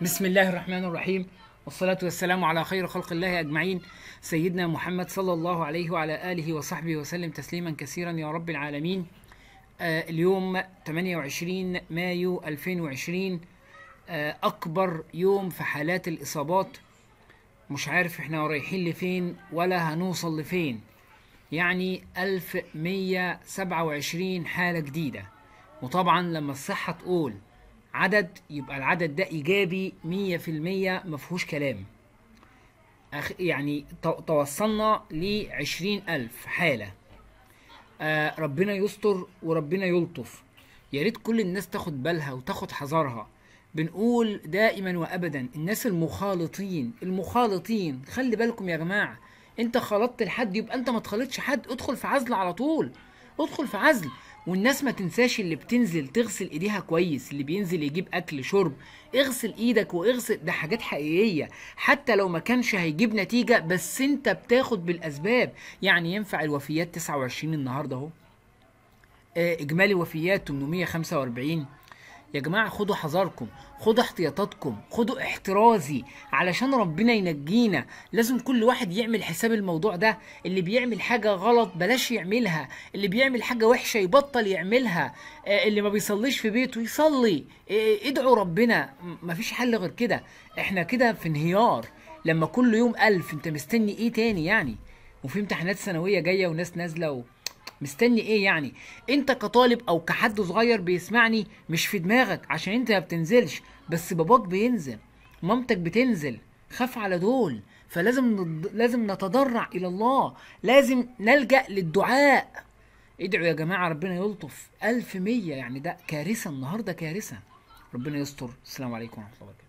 بسم الله الرحمن الرحيم والصلاة والسلام على خير خلق الله أجمعين سيدنا محمد صلى الله عليه وعلى آله وصحبه وسلم تسليما كثيرا يا رب العالمين آه اليوم 28 مايو 2020 آه أكبر يوم في حالات الإصابات مش عارف احنا رايحين لفين ولا هنوصل لفين يعني 1127 حالة جديدة وطبعا لما الصحة تقول عدد يبقى العدد ده ايجابي 100% ما فيهوش كلام يعني توصلنا لعشرين 20000 حاله آه ربنا يستر وربنا يلطف يا ريت كل الناس تاخد بالها وتاخد حذرها بنقول دائما وابدا الناس المخالطين المخالطين خلي بالكم يا جماعه انت خلطت لحد يبقى انت ما تخلطش حد ادخل في عزل على طول ادخل في عزل والناس ما تنساش اللي بتنزل تغسل ايديها كويس اللي بينزل يجيب اكل شرب اغسل ايدك واغسل ده حاجات حقيقيه حتى لو ما كانش هيجيب نتيجه بس انت بتاخد بالاسباب يعني ينفع الوفيات 29 النهارده اهو آه، اجمالي وفيات 845 يا جماعه خدوا حذركم خدوا احتياطاتكم خدوا احترازي علشان ربنا ينجينا لازم كل واحد يعمل حساب الموضوع ده اللي بيعمل حاجه غلط بلاش يعملها اللي بيعمل حاجه وحشه يبطل يعملها آه، اللي ما بيصليش في بيته يصلي آه، ادعوا ربنا مفيش حل غير كده احنا كده في انهيار لما كل يوم ألف انت مستني ايه تاني يعني وفي امتحانات ثانويه جايه وناس نازله و... مستني ايه يعني انت كطالب او كحد صغير بيسمعني مش في دماغك عشان انت ما بتنزلش بس باباك بينزل مامتك بتنزل خاف على دول فلازم لازم نتضرع الى الله لازم نلجا للدعاء ادعوا يا جماعه ربنا يلطف 1100 يعني ده كارثه النهارده كارثه ربنا يستر السلام عليكم ورحمه الله وبركاته